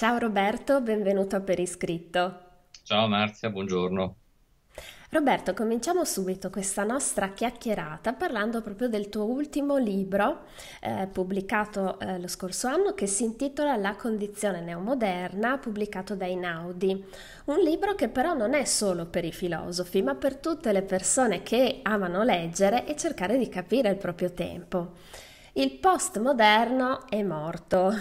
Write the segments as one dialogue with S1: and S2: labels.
S1: Ciao Roberto, benvenuto Per Iscritto.
S2: Ciao Marzia, buongiorno.
S1: Roberto, cominciamo subito questa nostra chiacchierata parlando proprio del tuo ultimo libro eh, pubblicato eh, lo scorso anno che si intitola La condizione neomoderna, pubblicato dai Naudi. Un libro che però non è solo per i filosofi, ma per tutte le persone che amano leggere e cercare di capire il proprio tempo. Il postmoderno è morto.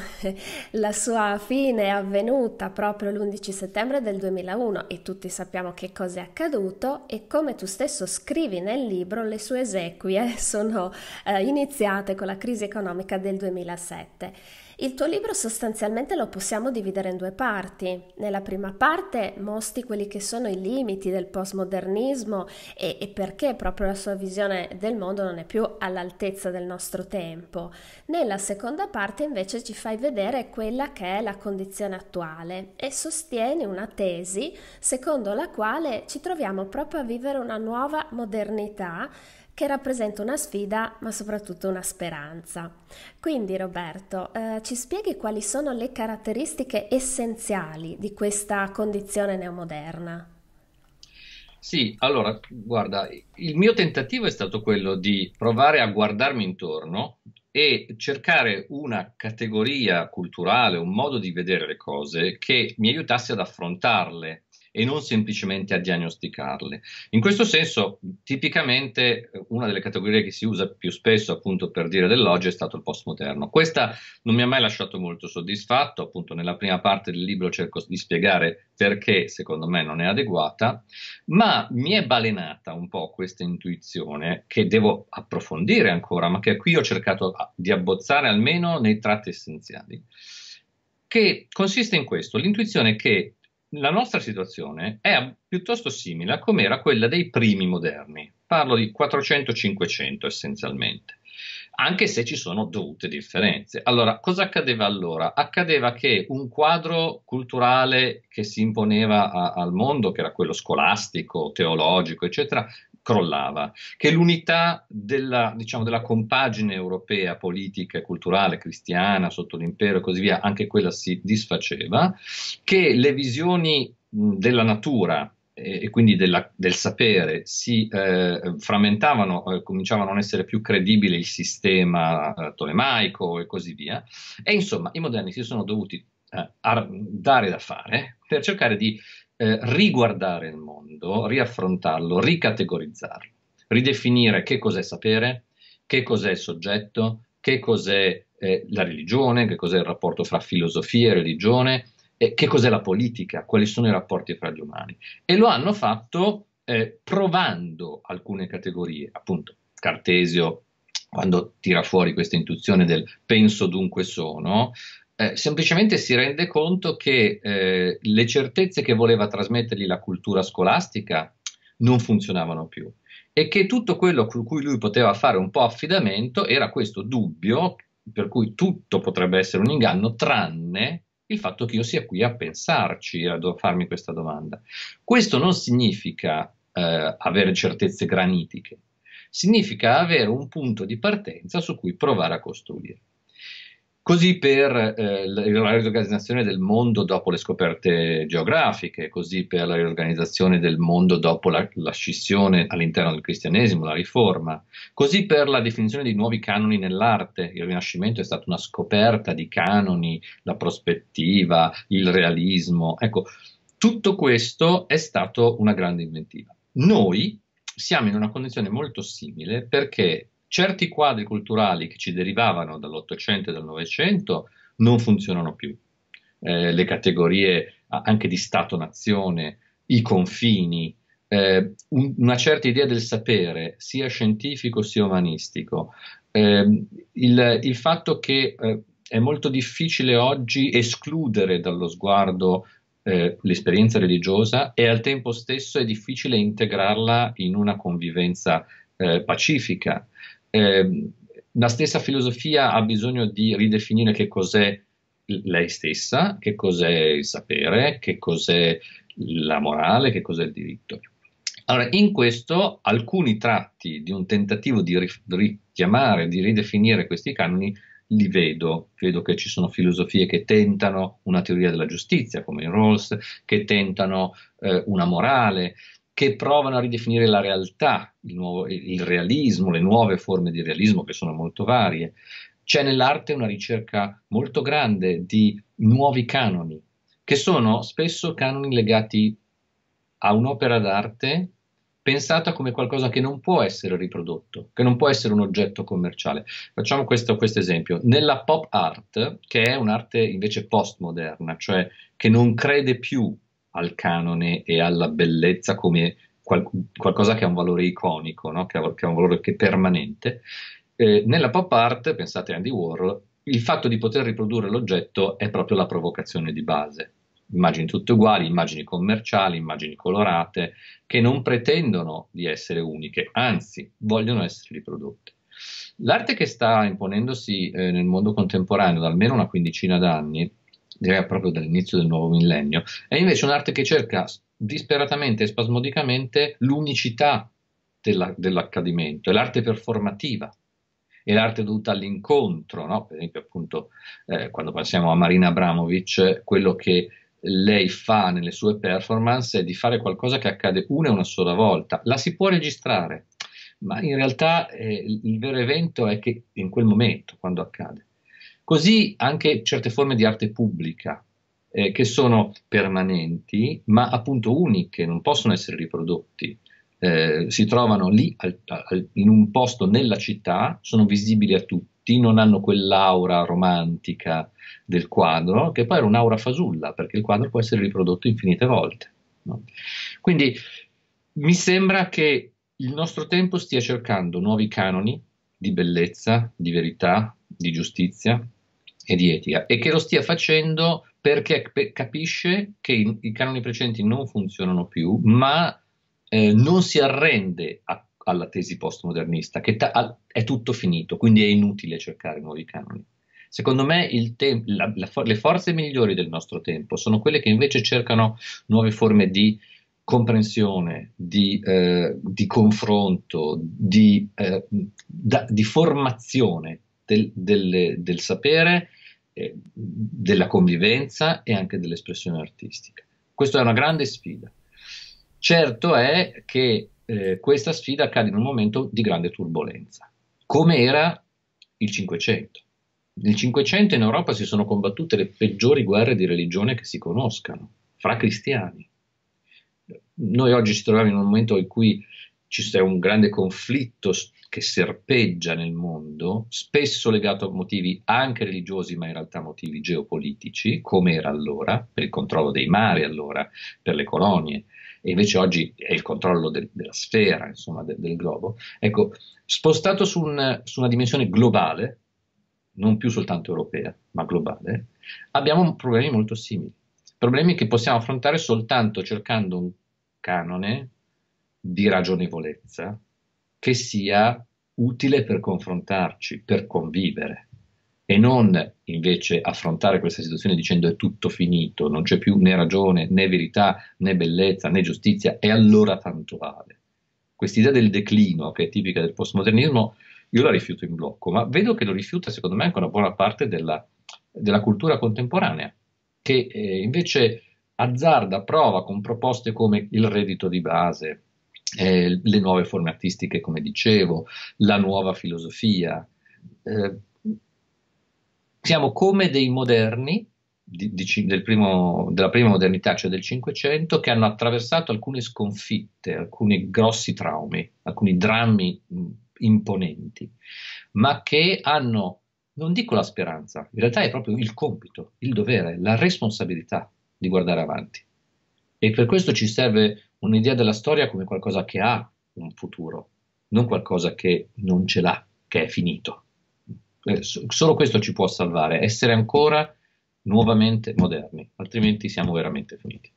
S1: La sua fine è avvenuta proprio l'11 settembre del 2001 e tutti sappiamo che cosa è accaduto e come tu stesso scrivi nel libro le sue esequie sono eh, iniziate con la crisi economica del 2007. Il tuo libro sostanzialmente lo possiamo dividere in due parti. Nella prima parte mostri quelli che sono i limiti del postmodernismo e, e perché proprio la sua visione del mondo non è più all'altezza del nostro tempo. Nella seconda parte invece ci fai vedere quella che è la condizione attuale e sostieni una tesi secondo la quale ci troviamo proprio a vivere una nuova modernità che rappresenta una sfida ma soprattutto una speranza. Quindi Roberto, eh, ci spieghi quali sono le caratteristiche essenziali di questa condizione neomoderna?
S2: Sì, allora, guarda, il mio tentativo è stato quello di provare a guardarmi intorno e cercare una categoria culturale, un modo di vedere le cose che mi aiutasse ad affrontarle e non semplicemente a diagnosticarle. In questo senso, tipicamente eh, una delle categorie che si usa più spesso appunto per dire dell'oggi è stato il postmoderno. Questa non mi ha mai lasciato molto soddisfatto, appunto nella prima parte del libro cerco di spiegare perché secondo me non è adeguata, ma mi è balenata un po' questa intuizione che devo approfondire ancora, ma che qui ho cercato ah, di abbozzare almeno nei tratti essenziali, che consiste in questo, l'intuizione che la nostra situazione è piuttosto simile a come era quella dei primi moderni, parlo di 400-500 essenzialmente, anche se ci sono dovute differenze. Allora, cosa accadeva allora? Accadeva che un quadro culturale che si imponeva a, al mondo, che era quello scolastico, teologico, eccetera, crollava, che l'unità della, diciamo, della compagine europea, politica culturale, cristiana, sotto l'impero e così via, anche quella si disfaceva, che le visioni della natura e quindi della, del sapere si eh, frammentavano, eh, cominciavano a non essere più credibile il sistema eh, tolemaico e così via. E insomma, i moderni si sono dovuti eh, dare da fare per cercare di eh, riguardare il mondo, riaffrontarlo, ricategorizzarlo, ridefinire che cos'è sapere, che cos'è soggetto, che cos'è eh, la religione, che cos'è il rapporto fra filosofia e religione, eh, che cos'è la politica, quali sono i rapporti fra gli umani. E lo hanno fatto eh, provando alcune categorie, appunto Cartesio quando tira fuori questa intuizione del penso dunque sono, eh, semplicemente si rende conto che eh, le certezze che voleva trasmettergli la cultura scolastica non funzionavano più e che tutto quello su cui lui poteva fare un po' affidamento era questo dubbio per cui tutto potrebbe essere un inganno tranne il fatto che io sia qui a pensarci, a farmi questa domanda. Questo non significa eh, avere certezze granitiche, significa avere un punto di partenza su cui provare a costruire. Così per eh, la riorganizzazione del mondo dopo le scoperte geografiche, così per la riorganizzazione del mondo dopo la, la, scissione all'interno del cristianesimo, la riforma, così per la definizione dei nuovi canoni nell'arte. Il Rinascimento è stata una scoperta di canoni, la prospettiva, il realismo. Ecco, tutto questo è stato una grande inventiva. Noi siamo in una condizione molto simile perché certi quadri culturali che ci derivavano dall'Ottocento e dal Novecento non funzionano più. Eh, le categorie anche di Stato-nazione, i confini, eh, un, una certa idea del sapere, sia scientifico sia umanistico. Eh, il, il, fatto che eh, è molto difficile oggi escludere dallo sguardo eh, l'esperienza religiosa e al tempo stesso è difficile integrarla in una convivenza eh, pacifica. Ehm, la stessa filosofia ha bisogno di ridefinire che cos'è lei stessa, che cos'è il sapere, che cos'è la morale, che cos'è il diritto. Allora, in questo alcuni tratti di un tentativo di richiamare, di ridefinire questi canoni li vedo, vedo che ci sono filosofie che tentano una teoria della giustizia, come in Rawls, che tentano eh, una morale, che provano a ridefinire la realtà, il, nuovo, il realismo, le nuove forme di realismo che sono molto varie. C'è nell'arte una ricerca molto grande di nuovi canoni, che sono spesso canoni legati a un'opera d'arte pensata come qualcosa che non può essere riprodotto, che non può essere un oggetto commerciale. Facciamo questo, questo esempio. Nella pop art, che è un'arte invece postmoderna, cioè che non crede più al canone e alla bellezza come qual- qualcosa che ha un valore iconico, no? che, ha, che, ha, un valore che è permanente. Eh, nella pop art, pensate a Andy Warhol, il fatto di poter riprodurre l'oggetto è proprio la provocazione di base. Immagini tutte uguali, immagini commerciali, immagini colorate, che non pretendono di essere uniche, anzi vogliono essere riprodotte. L'arte che sta imponendosi eh, nel mondo contemporaneo da almeno una quindicina d'anni direi proprio dall'inizio del nuovo millennio, è invece un'arte che cerca disperatamente e spasmodicamente l'unicità della, dell'accadimento, è l'arte performativa, è l'arte dovuta all'incontro, no? per esempio appunto eh, quando pensiamo a Marina Abramovic, quello che lei fa nelle sue performance è di fare qualcosa che accade una e una sola volta, la si può registrare, ma in realtà eh, il vero evento è che in quel momento, quando accade. Così anche certe forme di arte pubblica, eh, che sono permanenti, ma appunto uniche, non possono essere riprodotti. Eh, si trovano lì al, al, in un posto nella città, sono visibili a tutti, non hanno quell'aura romantica del quadro, che poi era un'aura fasulla, perché il quadro può essere riprodotto infinite volte. No? Quindi mi sembra che il nostro tempo stia cercando nuovi canoni di bellezza, di verità, di giustizia, e di etica e che lo stia facendo perché capisce che i, i canoni precedenti non funzionano più, ma eh, non si arrende a, alla tesi postmodernista, che ta- a, è tutto finito, quindi è inutile cercare nuovi canoni. Secondo me te- la, la for- le forze migliori del nostro tempo sono quelle che invece cercano nuove forme di comprensione, di, eh, di confronto, di, eh, da- di formazione del, del, del sapere eh, della convivenza e anche dell'espressione artistica. Questa è una grande sfida. Certo è che eh, questa sfida accade in un momento di grande turbolenza, come era il Cinquecento. Nel Cinquecento in Europa si sono combattute le peggiori guerre di religione che si conoscano, fra cristiani. Noi oggi ci troviamo in un momento in cui c'è un grande conflitto che serpeggia nel mondo, spesso legato a motivi anche religiosi, ma in realtà motivi geopolitici, come era allora, per il controllo dei mari allora, per le colonie, e invece oggi è il controllo del, della sfera, insomma, del, del globo. Ecco, spostato su, un, su una dimensione globale, non più soltanto europea, ma globale, abbiamo problemi molto simili. Problemi che possiamo affrontare soltanto cercando un canone di ragionevolezza che sia utile per confrontarci, per convivere e non invece affrontare questa situazione dicendo è tutto finito, non c'è più né ragione, né verità, né bellezza, né giustizia e allora tanto vale. Quest'idea del declino che è tipica del postmodernismo io la rifiuto in blocco, ma vedo che lo rifiuta secondo me anche una buona parte della, della cultura contemporanea, che eh, invece azzarda, prova con proposte come il reddito di base, eh, le nuove forme artistiche, come dicevo, la nuova filosofia. Eh, siamo come dei moderni di, di, del primo, della prima modernità, cioè del Cinquecento, che hanno attraversato alcune sconfitte, alcuni grossi traumi, alcuni drammi mh, mm, imponenti, ma che hanno, non dico la speranza, in realtà è proprio il compito, il dovere, la responsabilità di guardare avanti. E per questo ci serve un'idea della storia come qualcosa che ha un futuro, non qualcosa che non ce l'ha, che è finito. Eh, solo questo ci può salvare, essere ancora nuovamente moderni, altrimenti siamo veramente finiti.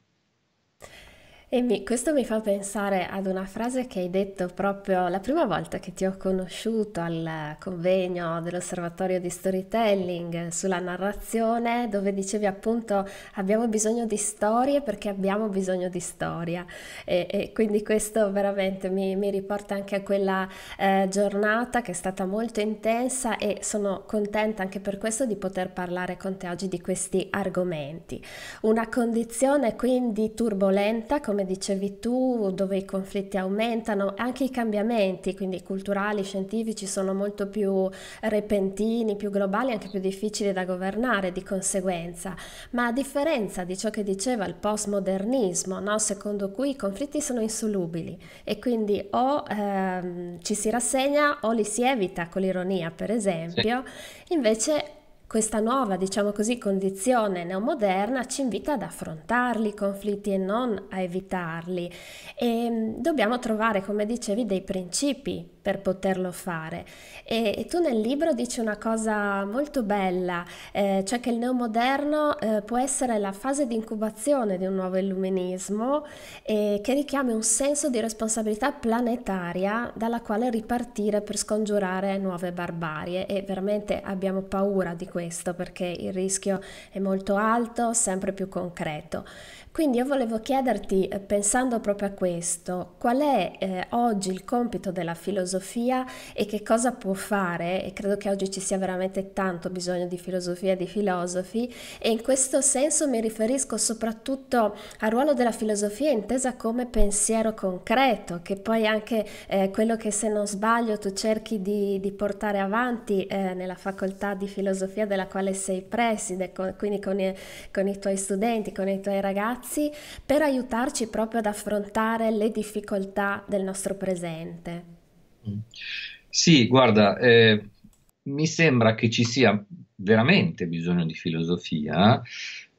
S1: E mi, questo mi fa pensare ad una frase che hai detto proprio la prima volta che ti ho conosciuto al convegno dell'Osservatorio di Storytelling sulla narrazione, dove dicevi appunto abbiamo bisogno di storie perché abbiamo bisogno di storia. E, e quindi questo veramente mi, mi, riporta anche a quella eh, giornata che è stata molto intensa e sono contenta anche per questo di poter parlare con te oggi di questi argomenti. Una condizione quindi turbolenta come come dicevi tu, dove i conflitti aumentano, anche i cambiamenti, quindi culturali, scientifici, sono molto più repentini, più globali, anche più difficili da governare di conseguenza. Ma a differenza di ciò che diceva il postmodernismo, no? secondo cui i conflitti sono insolubili e quindi o ehm, ci si rassegna o li si evita con l'ironia, per esempio, sì. invece questa nuova, diciamo così, condizione neomoderna ci invita ad affrontarli i conflitti e non a evitarli e mm, dobbiamo trovare, come dicevi, dei principi per poterlo fare. E, e, tu nel libro dici una cosa molto bella, eh, cioè che il neomoderno eh, può essere la fase di incubazione di un nuovo illuminismo eh, che richiami un senso di responsabilità planetaria dalla quale ripartire per scongiurare nuove barbarie e veramente abbiamo paura di questo perché il rischio è molto alto, sempre più concreto. Quindi io volevo chiederti, eh, pensando proprio a questo, qual è eh, oggi il compito della filosofia e che cosa può fare? E credo che oggi ci sia veramente tanto bisogno di filosofia e di filosofi e in questo senso mi riferisco soprattutto al ruolo della filosofia intesa come pensiero concreto, che poi anche eh, quello che se non sbaglio tu cerchi di, di portare avanti eh, nella facoltà di filosofia della quale sei preside, con, quindi con i, con i tuoi studenti, con i tuoi ragazzi ragazzi per aiutarci proprio ad affrontare le difficoltà del nostro presente. Mm.
S2: Sì, guarda, eh, mi sembra che ci sia veramente bisogno di filosofia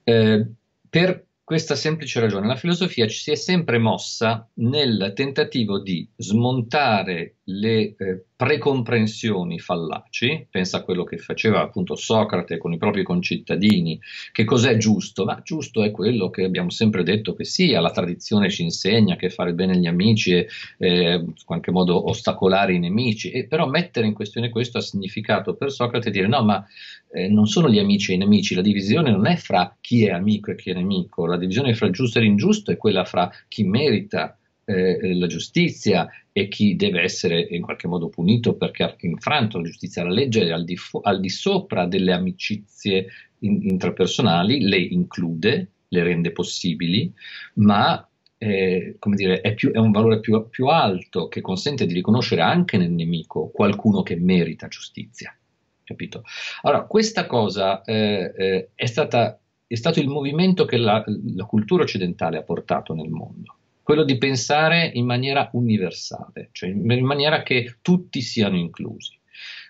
S2: eh, per questa semplice ragione. La filosofia ci si è sempre mossa nel tentativo di smontare le eh, precomprensioni fallaci, pensa a quello che faceva appunto Socrate con i propri concittadini, che cos'è giusto? Ma giusto è quello che abbiamo sempre detto che sia, la tradizione ci insegna che fare bene gli amici e eh, in qualche modo ostacolare i nemici, e però mettere in questione questo ha significato per Socrate dire no, ma eh, non sono gli amici e i nemici, la divisione non è fra chi è amico e chi è nemico, la divisione fra giusto e l'ingiusto è quella fra chi merita eh, eh, la giustizia e chi deve essere in qualche modo punito perché ha infranto la giustizia, la legge al di, fu- al di sopra delle amicizie in- intrapersonali, le include, le rende possibili, ma eh, come dire, è, più, è un valore più, più alto che consente di riconoscere anche nel nemico qualcuno che merita giustizia. Capito? Allora, questa cosa eh, eh, è, stata, è stato il movimento che la, la cultura occidentale ha portato nel mondo quello di pensare in maniera universale, cioè in maniera che tutti siano inclusi.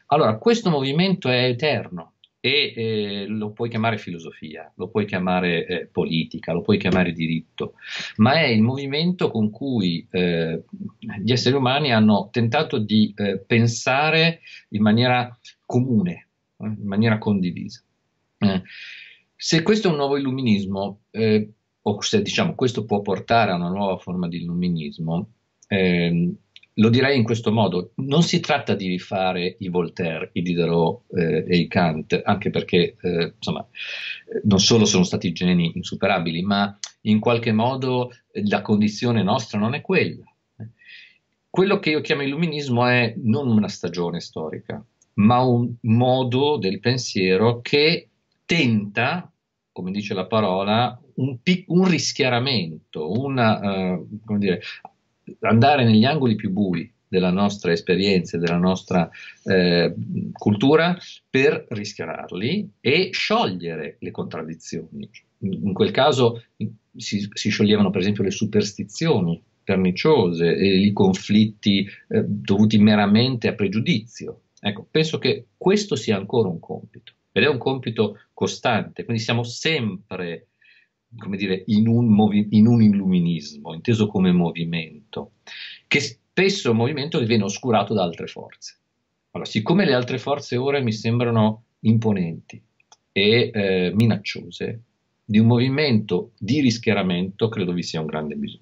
S2: Allora, questo movimento è eterno e eh, lo puoi chiamare filosofia, lo puoi chiamare eh, politica, lo puoi chiamare diritto, ma è il movimento con cui eh, gli esseri umani hanno tentato di eh, pensare in maniera comune, eh, in maniera condivisa. Eh, se questo è un nuovo illuminismo, o se diciamo questo può portare a una nuova forma di illuminismo, eh, lo direi in questo modo, non si tratta di rifare i Voltaire, i Diderot eh, e i Kant, anche perché eh, insomma, non solo sono stati geni insuperabili, ma in qualche modo eh, la condizione nostra non è quella. Quello che io chiamo illuminismo è non una stagione storica, ma un modo del pensiero che tenta come dice la parola, un, un rischiaramento, una, uh, eh, come dire, andare negli angoli più bui della nostra esperienza, della nostra eh, cultura per rischiararli e sciogliere le contraddizioni. In quel caso si, si scioglievano per esempio le superstizioni perniciose, i conflitti eh, dovuti meramente a pregiudizio. Ecco, penso che questo sia ancora un compito ed è un compito costante, quindi siamo sempre come dire, in un, movi- in un illuminismo, inteso come movimento, che spesso è un movimento che viene oscurato da altre forze. Allora, siccome le altre forze ora mi sembrano imponenti e eh, minacciose, di un movimento di rischieramento credo vi sia un grande bisogno.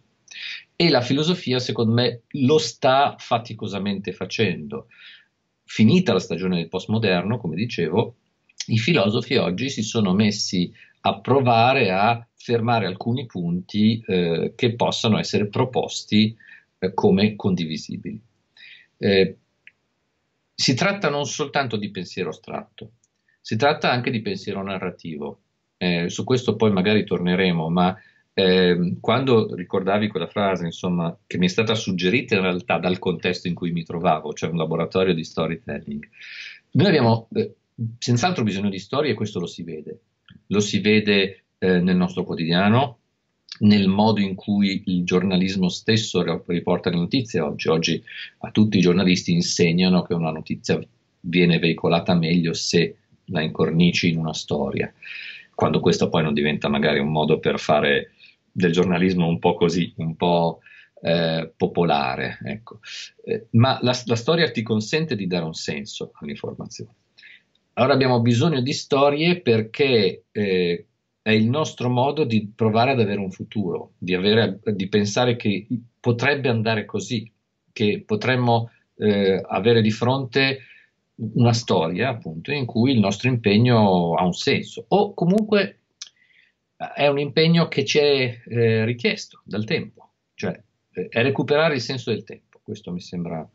S2: E la filosofia, secondo me, lo sta faticosamente facendo. Finita la stagione del postmoderno, come dicevo, i filosofi oggi si sono messi a provare a fermare alcuni punti eh, che possano essere proposti eh, come condivisibili. Eh, si tratta non soltanto di pensiero astratto, si tratta anche di pensiero narrativo. Eh, su questo poi magari torneremo, ma ehm, quando ricordavi quella frase, insomma, che mi è stata suggerita in realtà dal contesto in cui mi trovavo, cioè un laboratorio di storytelling, noi abbiamo eh, senz'altro bisogno di storie e questo lo si vede. Lo si vede eh, nel nostro quotidiano, nel modo in cui il giornalismo stesso riporta le notizie oggi. Oggi a tutti i giornalisti insegnano che una notizia viene veicolata meglio se la incornici in una storia, quando questo poi non diventa magari un modo per fare del giornalismo un po' così, un po' eh, popolare. Ecco. Eh, ma la, la storia ti consente di dare un senso all'informazione. Allora abbiamo bisogno di storie perché eh, è il nostro modo di provare ad avere un futuro, di, avere, di pensare che potrebbe andare così, che potremmo eh, avere di fronte una storia appunto in cui il nostro impegno ha un senso o comunque è un impegno che ci è eh, richiesto dal tempo, cioè eh, è recuperare il senso del tempo, questo mi sembra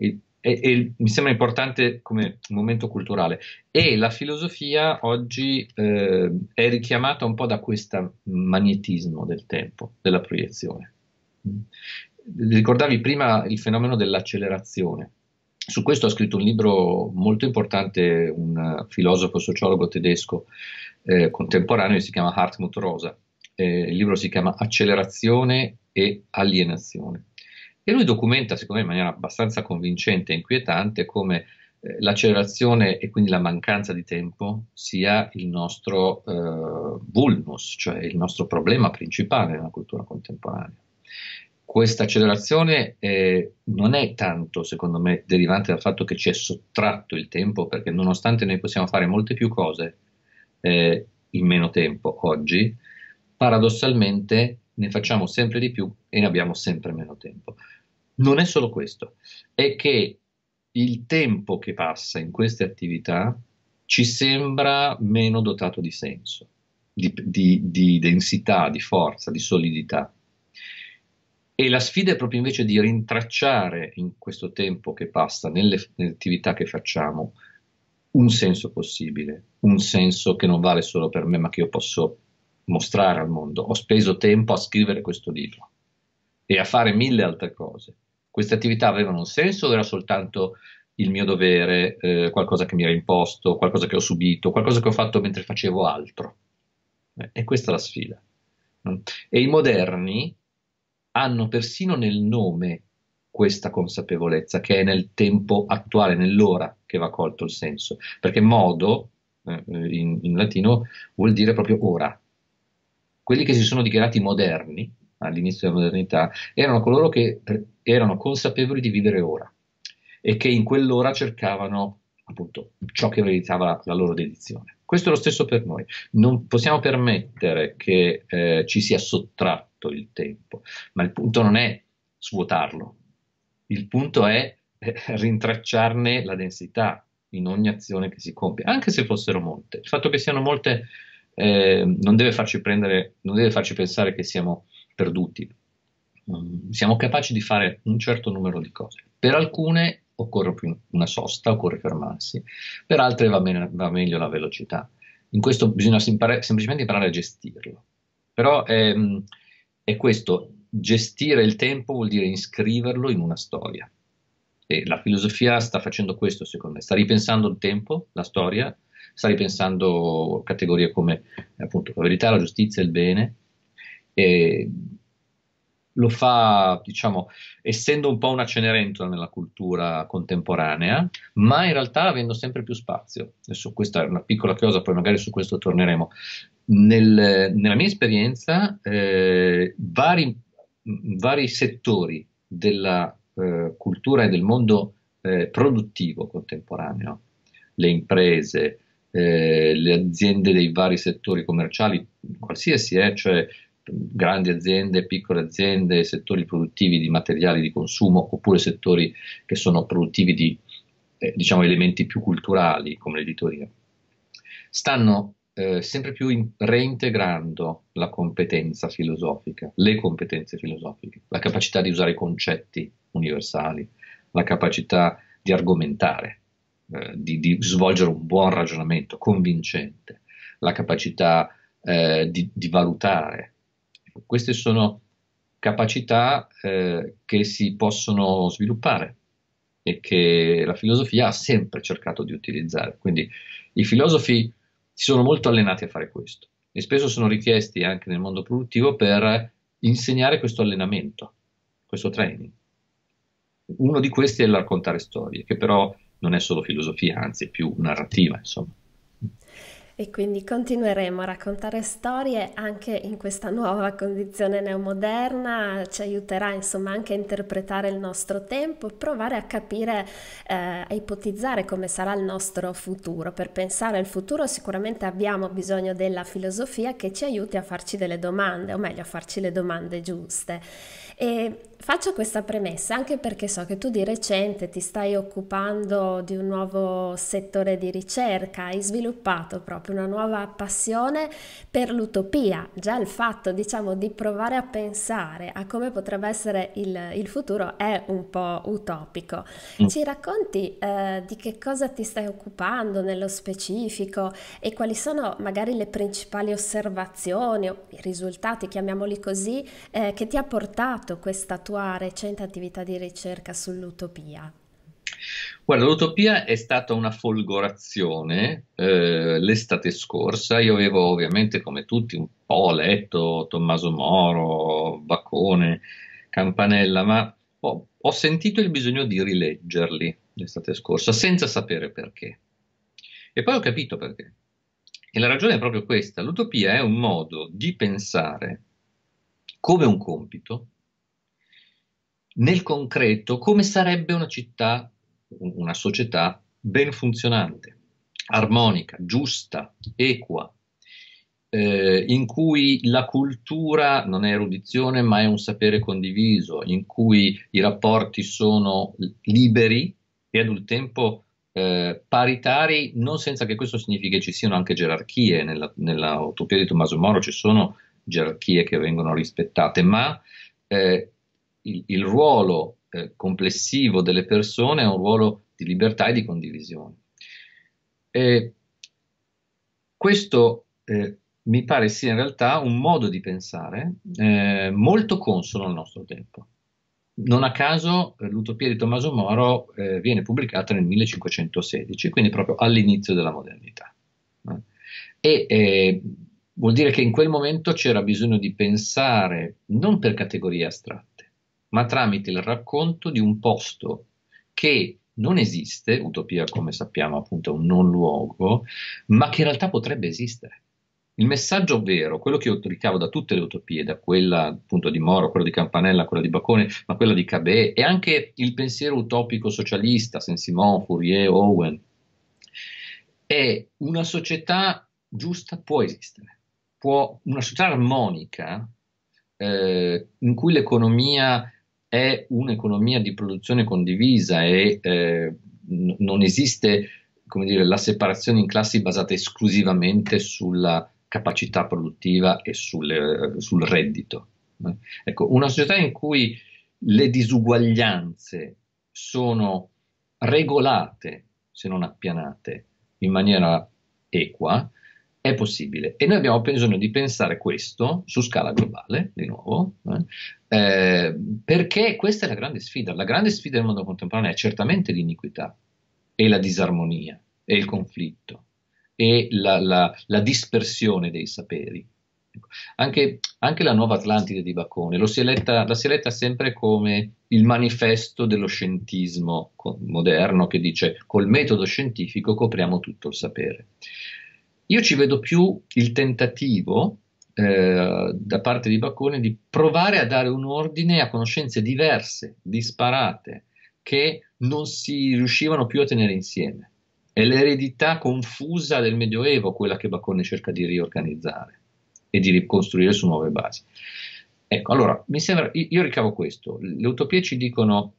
S2: il, e, e, mi sembra importante come momento culturale. E la filosofia oggi eh, è richiamata un po' da questo magnetismo del tempo, della proiezione. Ricordavi prima il fenomeno dell'accelerazione. Su questo ha scritto un libro molto importante un filosofo sociologo tedesco eh, contemporaneo si chiama Hartmut Rosa. Eh, il libro si chiama Accelerazione e alienazione e lui documenta, secondo me, in maniera abbastanza convincente e inquietante come eh, l'accelerazione e quindi la mancanza di tempo sia il nostro eh, vulnus, cioè il nostro problema principale nella cultura contemporanea. Questa accelerazione eh, non è tanto, secondo me, derivante dal fatto che ci è sottratto il tempo, perché nonostante noi possiamo fare molte più cose eh, in meno tempo oggi, paradossalmente ne facciamo sempre di più e ne abbiamo sempre meno tempo. Non è solo questo, è che il tempo che passa in queste attività ci sembra meno dotato di senso, di, di, di densità, di forza, di solidità. E la sfida è proprio invece di rintracciare in questo tempo che passa, nelle, nelle, attività che facciamo, un senso possibile, un senso che non vale solo per me, ma che io posso mostrare al mondo. Ho speso tempo a scrivere questo libro e a fare mille altre cose. Queste attività avevano un senso o era soltanto il mio dovere, eh, qualcosa che mi era imposto, qualcosa che ho subito, qualcosa che ho fatto mentre facevo altro? Eh, e questa è la sfida. Mm. E i moderni hanno persino nel nome questa consapevolezza che è nel tempo attuale, nell'ora che va colto il senso, perché modo eh, in, in latino vuol dire proprio ora, quelli che si sono dichiarati moderni all'inizio della modernità erano coloro che erano consapevoli di vivere ora e che in quell'ora cercavano appunto ciò che meritava la loro dedizione. Questo è lo stesso per noi. Non possiamo permettere che eh, ci sia sottratto il tempo, ma il punto non è svuotarlo, il punto è eh, rintracciarne la densità in ogni azione che si compie, anche se fossero molte. Il fatto che siano molte eh, non, deve prendere, non, deve farci pensare che siamo perduti. Mm, siamo capaci di fare un certo numero di cose. Per alcune occorre una sosta, occorre fermarsi, per altre va, me- va meglio la velocità. In questo bisogna impar- semplicemente imparare a gestirlo. Però è, ehm, è questo, gestire il tempo vuol dire iscriverlo in una storia. E la filosofia sta facendo questo, secondo me, sta ripensando il tempo, la storia, sta ripensando categorie come appunto la verità, la giustizia, il bene. E lo fa, diciamo, essendo un po' una cenerentola nella cultura contemporanea, ma in realtà avendo sempre più spazio. Adesso questa è una piccola cosa, poi magari su questo torneremo. Nel, nella mia esperienza, eh, vari, vari, settori della eh, cultura e del mondo eh, produttivo contemporaneo, le imprese, eh, le aziende dei vari settori commerciali, qualsiasi è, eh, cioè grandi aziende, piccole aziende, settori produttivi di materiali di consumo oppure settori che sono produttivi di eh, diciamo, elementi più culturali come l'editoria, stanno eh, sempre più in, reintegrando la competenza filosofica, le competenze filosofiche, la capacità di usare i concetti universali, la capacità di argomentare eh, di, di, svolgere un buon ragionamento convincente, la capacità eh, di, di, valutare. Queste sono capacità eh, che si possono sviluppare e che la filosofia ha sempre cercato di utilizzare. Quindi i filosofi si sono molto allenati a fare questo e spesso sono richiesti anche nel mondo produttivo per insegnare questo allenamento, questo training. Uno di questi è il raccontare storie, che però non è solo filosofia, anzi è più narrativa,
S1: insomma. E quindi continueremo a raccontare storie anche in questa nuova condizione neomoderna, ci aiuterà insomma anche a interpretare il nostro tempo, provare a capire, eh, a ipotizzare come sarà il nostro futuro. Per pensare al futuro sicuramente abbiamo bisogno della filosofia che ci aiuti a farci delle domande, o meglio a farci le domande giuste. E Faccio questa premessa anche perché so che tu di recente ti stai occupando di un nuovo settore di ricerca, hai sviluppato proprio una nuova passione per l'utopia. Già il fatto, diciamo, di provare a pensare a come potrebbe essere il, il futuro è un po' utopico. Mm. Ci racconti eh, di che cosa ti stai occupando nello specifico e quali sono magari le principali osservazioni o i risultati, chiamiamoli così, eh, che ti ha portato questa tua tua recente attività di ricerca sull'utopia?
S2: Guarda, l'utopia è stata una folgorazione eh, l'estate scorsa. Io avevo ovviamente, come tutti, un po' letto Tommaso Moro, Baccone, Campanella, ma ho, ho sentito il bisogno di rileggerli l'estate scorsa senza sapere perché. E poi ho capito perché. E la ragione è proprio questa: l'utopia è un modo di pensare come un compito nel concreto come sarebbe una città, una società ben funzionante, armonica, giusta, equa, eh, in cui la cultura non è erudizione ma è un sapere condiviso, in cui i rapporti sono liberi e ad un tempo eh, paritari, non senza che questo significhi che ci siano anche gerarchie, nella, nella utopia di Tommaso Moro ci sono gerarchie che vengono rispettate, ma eh, il, il ruolo eh, complessivo delle persone è un ruolo di libertà e di condivisione. E questo eh, mi pare sia in realtà un modo di pensare eh, molto consono al nostro tempo. Non a caso eh, l'utopia di Tommaso Moro eh, viene pubblicata nel 1516, quindi proprio all'inizio della modernità. Eh. E eh, vuol dire che in quel momento c'era bisogno di pensare non per categorie astratte, ma tramite il racconto di un posto che non esiste, utopia come sappiamo appunto è un non luogo, ma che in realtà potrebbe esistere. Il messaggio vero, quello che io ricavo da tutte le utopie, da quella appunto di Moro, quella di Campanella, quella di Bacone, ma quella di Cabé, e anche il pensiero utopico socialista, Saint-Simon, Fourier, Owen, è una società giusta può esistere, può, una società armonica eh, in cui l'economia è un'economia di produzione condivisa e eh, non esiste dire, la separazione in classi basata esclusivamente sulla capacità produttiva e sul, sul reddito. Ecco, una società in cui le disuguaglianze sono regolate, se non appianate, in maniera equa, è possibile. E noi abbiamo bisogno di pensare questo su scala globale, di nuovo, eh, eh, perché questa è la grande sfida. La grande sfida del mondo contemporaneo è certamente l'iniquità e la disarmonia e il conflitto e la, la, la dispersione dei saperi. Ecco, anche, anche, la nuova Atlantide di Bacone si letta, la si è letta sempre come il manifesto dello scientismo moderno che dice col metodo scientifico copriamo tutto il sapere. Io ci vedo più il tentativo eh, da parte di Bacone di provare a dare un ordine a conoscenze diverse, disparate, che non si riuscivano più a tenere insieme. È l'eredità confusa del Medioevo quella che Bacone cerca di riorganizzare e di ricostruire su nuove basi. Ecco, allora, mi sembra, io ricavo questo, le utopie ci dicono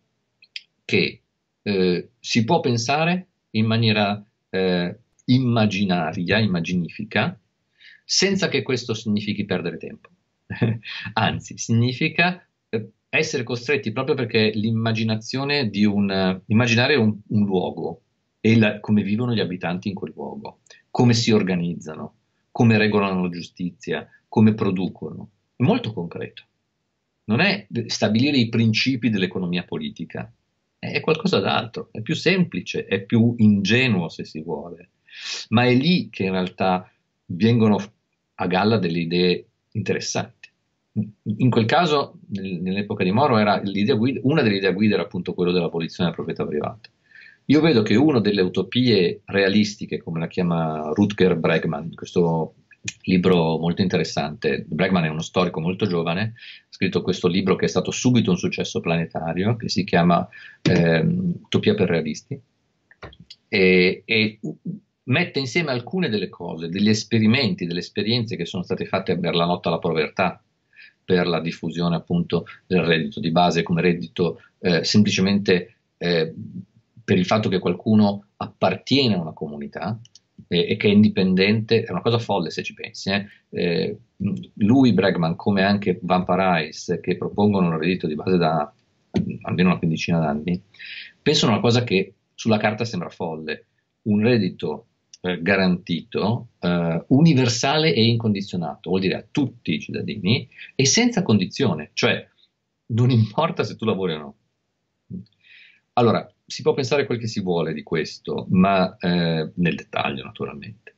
S2: che eh, si può pensare in maniera eh, immaginaria, immaginifica, senza che questo significhi perdere tempo. Anzi, significa eh, essere costretti proprio perché l'immaginazione di un immaginare un, un luogo e la, come vivono gli abitanti in quel luogo, come si organizzano, come regolano la giustizia, come producono. È molto concreto. Non è stabilire i principi dell'economia politica, è qualcosa d'altro, è più semplice, è più ingenuo se si vuole ma è lì che in realtà vengono a galla delle idee interessanti. In quel caso, nell'epoca di Moro, guida, una delle idee guida era appunto quella dell'abolizione della proprietà privata. Io vedo che una delle utopie realistiche, come la chiama Rutger Bregman, questo libro molto interessante, Bregman è uno storico molto giovane, ha scritto questo libro che è stato subito un successo planetario, che si chiama eh, Utopia per realisti, e, e mette insieme alcune delle cose, degli esperimenti, delle esperienze che sono state fatte per la lotta alla povertà, per la diffusione appunto del reddito di base come reddito eh, semplicemente eh, per il fatto che qualcuno appartiene a una comunità eh, e che è indipendente, è una cosa folle se ci pensi. Eh. Eh, lui, Bregman, come anche Van Parijs, che propongono un reddito di base da almeno una quindicina d'anni, pensano a una cosa che sulla carta sembra folle, un reddito eh, garantito, eh, universale e incondizionato, vuol dire a tutti i cittadini e senza condizione, cioè non importa se tu lavori o no. Allora, si può pensare quel che si vuole di questo, ma eh, nel dettaglio naturalmente.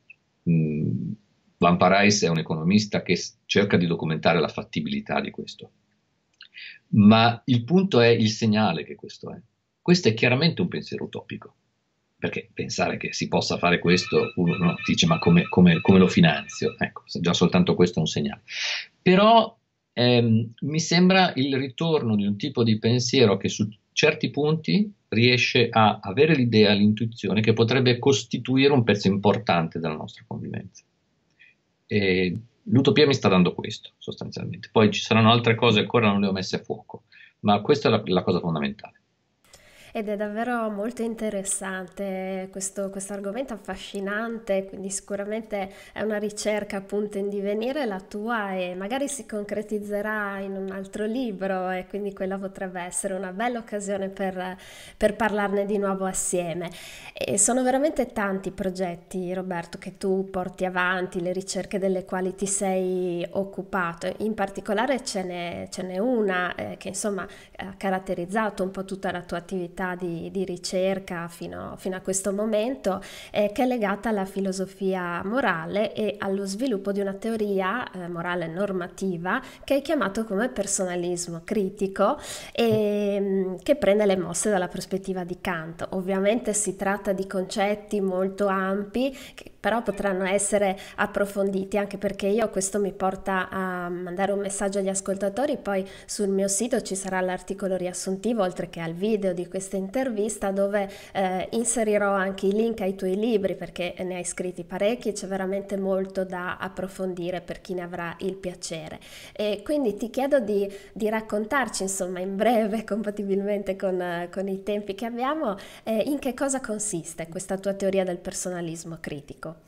S2: Mm, Van Parijs è un economista che cerca di documentare la fattibilità di questo, ma il punto è il segnale che questo è. Questo è chiaramente un pensiero utopico perché pensare che si possa fare questo, uno dice ma come, come, come, lo finanzio? Ecco, già soltanto questo è un segnale. Però ehm, mi sembra il ritorno di un tipo di pensiero che su certi punti riesce a avere l'idea, l'intuizione che potrebbe costituire un pezzo importante della nostra convivenza. E l'utopia mi sta dando questo sostanzialmente. Poi ci saranno altre cose, ancora non le ho messe a fuoco, ma questa è la, la cosa fondamentale
S1: ed è davvero molto interessante questo, argomento affascinante, quindi sicuramente è una ricerca appunto in divenire la tua e magari si concretizzerà in un altro libro e quindi quella potrebbe essere una bella occasione per, per parlarne di nuovo assieme. E sono veramente tanti i progetti Roberto che tu porti avanti, le ricerche delle quali ti sei occupato, in particolare ce n'è, ce n'è una eh, che insomma ha caratterizzato un po' tutta la tua attività attività di, di ricerca fino, fino, a questo momento, eh, che è legata alla filosofia morale e allo sviluppo di una teoria eh, morale normativa che è chiamato come personalismo critico e mm, che prende le mosse dalla prospettiva di Kant. Ovviamente si tratta di concetti molto ampi che però potranno essere approfonditi anche perché io questo mi porta a mandare un messaggio agli ascoltatori, poi sul mio sito ci sarà l'articolo riassuntivo oltre che al video di questa questa intervista dove eh, inserirò anche i link ai tuoi libri perché ne hai scritti parecchi, c'è veramente molto da approfondire per chi ne avrà il piacere. E quindi ti chiedo di, di raccontarci insomma in breve, compatibilmente con, con i tempi che abbiamo, eh, in che cosa consiste questa tua teoria del personalismo critico.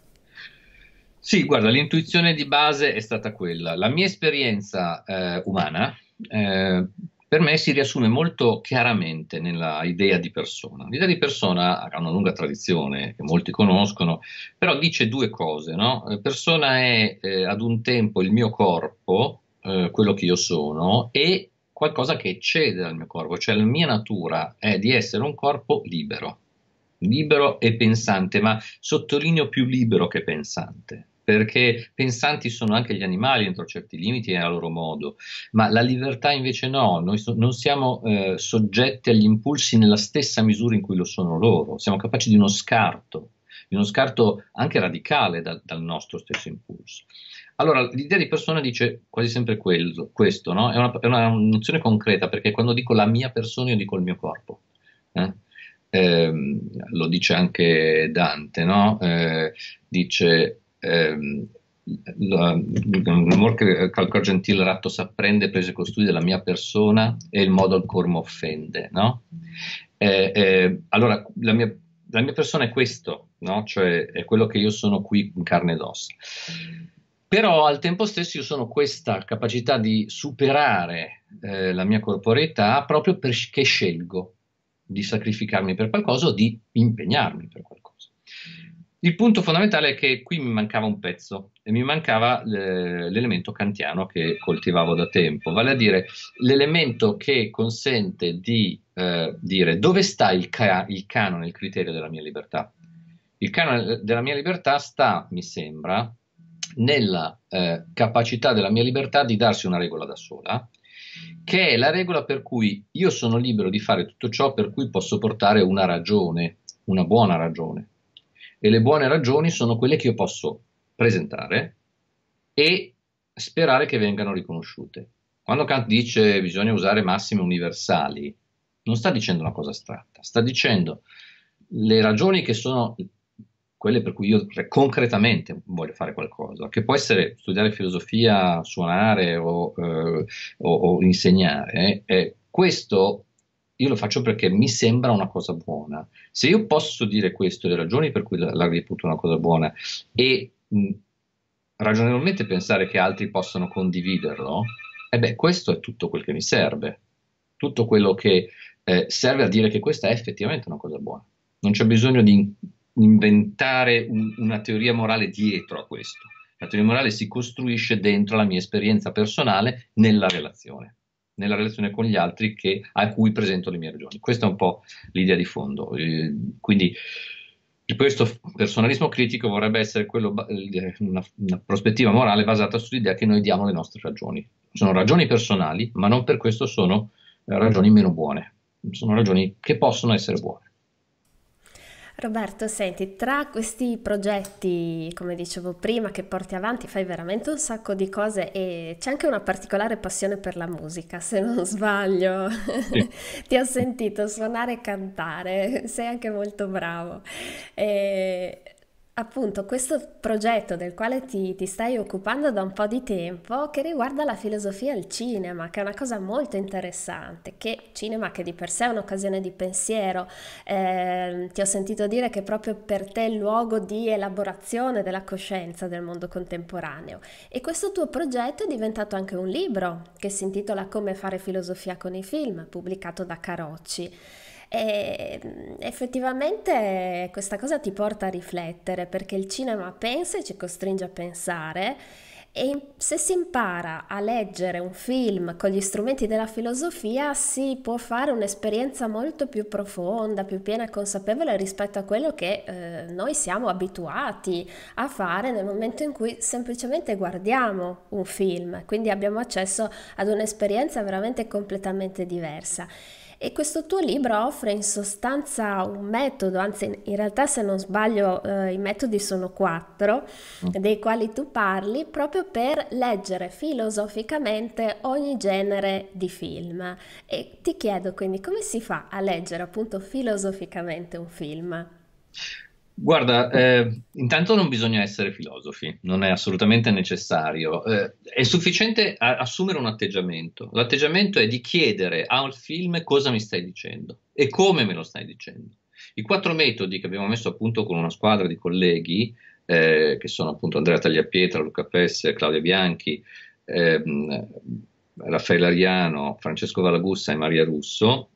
S2: Sì, guarda, l'intuizione di base è stata quella. La mia esperienza eh, umana eh, per me si riassume molto chiaramente nella idea di persona. L'idea di persona ha una lunga tradizione che molti conoscono, però dice due cose. No? Eh, persona è eh, ad un tempo il mio corpo, eh, quello che io sono, e qualcosa che eccede dal mio corpo, cioè la mia natura è di essere un corpo libero, libero e pensante, ma sottolineo più libero che pensante perché pensanti sono anche gli animali entro certi limiti e a loro modo, ma la libertà invece no, noi so- non siamo eh, soggetti agli impulsi nella stessa misura in cui lo sono loro, siamo capaci di uno scarto, di uno scarto anche radicale da- dal nostro stesso impulso. Allora, l'idea di persona dice quasi sempre quello, questo, no? È una, è una nozione concreta perché quando dico la mia persona io dico il mio corpo. Eh? Eh, lo dice anche Dante, no? eh, dice Ehm, l'amor il rumor che calcò gentil ratto s'apprende, prese costui della mia persona e il modo al cormo offende, no? Eh, eh, allora, la mia, la mia, persona è questo, no? Cioè, è quello che io sono qui in carne ed ossa. Però al tempo stesso io sono questa capacità di superare eh, la mia corporeità proprio perché scelgo di sacrificarmi per qualcosa o di impegnarmi per qualcosa. Il punto fondamentale è che qui mi mancava un pezzo e mi mancava eh, l'elemento kantiano che coltivavo da tempo, vale a dire l'elemento che consente di eh, dire dove sta il, ca- il canone, il criterio della mia libertà. Il canone eh, della mia libertà sta, mi sembra, nella eh, capacità della mia libertà di darsi una regola da sola, che è la regola per cui io sono libero di fare tutto ciò per cui posso portare una ragione, una buona ragione e le buone ragioni sono quelle che io posso presentare e sperare che vengano riconosciute. Quando Kant dice che bisogna usare massime universali, non sta dicendo una cosa astratta, sta dicendo le ragioni che sono quelle per cui io concretamente voglio fare qualcosa, che può essere studiare filosofia, suonare o, eh, o, o insegnare, eh, questo io lo faccio perché mi sembra una cosa buona. Se io posso dire questo, le ragioni per cui la, la riputo una cosa buona e mh, ragionevolmente pensare che altri possano condividerlo, e eh beh, questo è tutto quel che mi serve, tutto quello che eh, serve a dire che questa è effettivamente una cosa buona. Non c'è bisogno di in- inventare un- una teoria morale dietro a questo. La teoria morale si costruisce dentro la mia esperienza personale nella relazione nella relazione con gli altri che, a cui presento le mie ragioni. Questa è un po' l'idea di fondo. Eh, quindi questo personalismo critico vorrebbe essere quello, eh, una, una prospettiva morale basata sull'idea che noi diamo le nostre ragioni. Sono ragioni personali, ma non per questo sono eh, ragioni meno buone. Sono ragioni che possono essere buone.
S1: Roberto, senti, tra questi progetti, come dicevo prima, che porti avanti, fai veramente un sacco di cose e c'è anche una particolare passione per la musica, se non sbaglio. Sì. Ti ho sentito suonare e cantare, sei anche molto bravo. E appunto questo progetto del quale ti, ti, stai occupando da un po' di tempo che riguarda la filosofia al cinema, che è una cosa molto interessante, che cinema che di per sé è un'occasione di pensiero, eh, ti ho sentito dire che proprio per te è il luogo di elaborazione della coscienza del mondo contemporaneo e questo tuo progetto è diventato anche un libro che si intitola Come fare filosofia con i film, pubblicato da Carocci. E mm, effettivamente questa cosa ti porta a riflettere perché il cinema pensa e ci costringe a pensare. E se si impara a leggere un film con gli strumenti della filosofia, si può fare un'esperienza molto più profonda, più piena e consapevole rispetto a quello che eh, noi siamo abituati a fare nel momento in cui semplicemente guardiamo un film. Quindi abbiamo accesso ad un'esperienza veramente completamente diversa. E questo tuo libro offre in sostanza un metodo, anzi in realtà se non sbaglio eh, i metodi sono quattro, mm. dei quali tu parli proprio per leggere filosoficamente ogni genere di film. E ti chiedo quindi come si fa a leggere appunto filosoficamente un film?
S2: Guarda, eh, intanto non bisogna essere filosofi, non è assolutamente necessario, eh, è sufficiente assumere un atteggiamento. L'atteggiamento è di chiedere al film cosa mi stai dicendo e come me lo stai dicendo. I quattro metodi che abbiamo messo a punto con una squadra di colleghi, eh, che sono appunto Andrea Tagliapietra, Luca Pesse, Claudia Bianchi, ehm, Raffaele Ariano, Francesco Valagussa e Maria Russo,